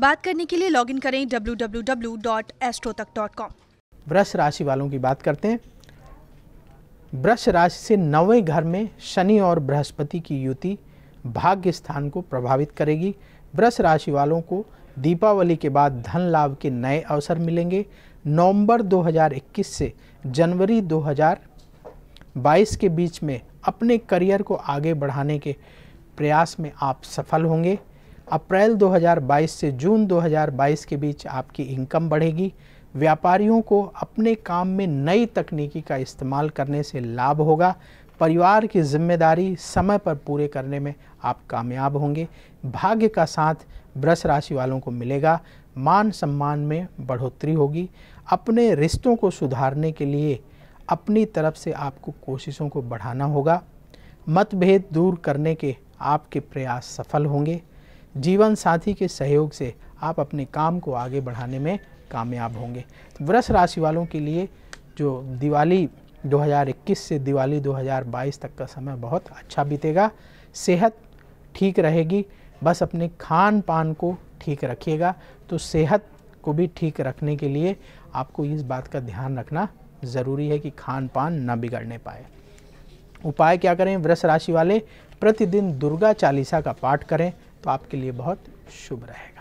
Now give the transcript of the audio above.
बात करने के लिए लॉगिन करें कॉम वृक्ष राशि वालों की बात करते हैं वृक्ष राशि से नवे घर में शनि और बृहस्पति की युति भाग्य स्थान को प्रभावित करेगी वृक्ष राशि वालों को दीपावली के बाद धन लाभ के नए अवसर मिलेंगे नवंबर 2021 से जनवरी 2022 के बीच में अपने करियर को आगे बढ़ाने के प्रयास में आप सफल होंगे अप्रैल 2022 से जून 2022 के बीच आपकी इनकम बढ़ेगी व्यापारियों को अपने काम में नई तकनीकी का इस्तेमाल करने से लाभ होगा परिवार की जिम्मेदारी समय पर पूरे करने में आप कामयाब होंगे भाग्य का साथ ब्रश राशि वालों को मिलेगा मान सम्मान में बढ़ोतरी होगी अपने रिश्तों को सुधारने के लिए अपनी तरफ से आपको कोशिशों को बढ़ाना होगा मतभेद दूर करने के आपके प्रयास सफल होंगे जीवन साथी के सहयोग से आप अपने काम को आगे बढ़ाने में कामयाब होंगे तो वृष राशि वालों के लिए जो दिवाली 2021 से दिवाली 2022 तक का समय बहुत अच्छा बीतेगा सेहत ठीक रहेगी बस अपने खान पान को ठीक रखिएगा तो सेहत को भी ठीक रखने के लिए आपको इस बात का ध्यान रखना ज़रूरी है कि खान पान ना बिगड़ने पाए उपाय क्या करें वृष राशि वाले प्रतिदिन दुर्गा चालीसा का पाठ करें तो आपके लिए बहुत शुभ रहेगा